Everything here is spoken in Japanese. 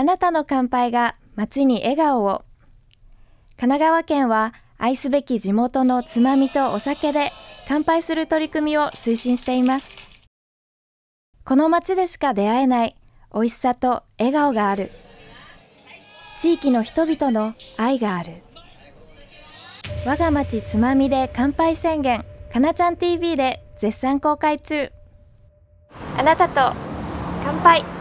あなたの乾杯が街に笑顔を。神奈川県は愛すべき地元のつまみとお酒で乾杯する取り組みを推進しています。この街でしか出会えない美味しさと笑顔がある。地域の人々の愛がある。我が町つまみで乾杯宣言、かなちゃん TV で絶賛公開中。あなたと乾杯。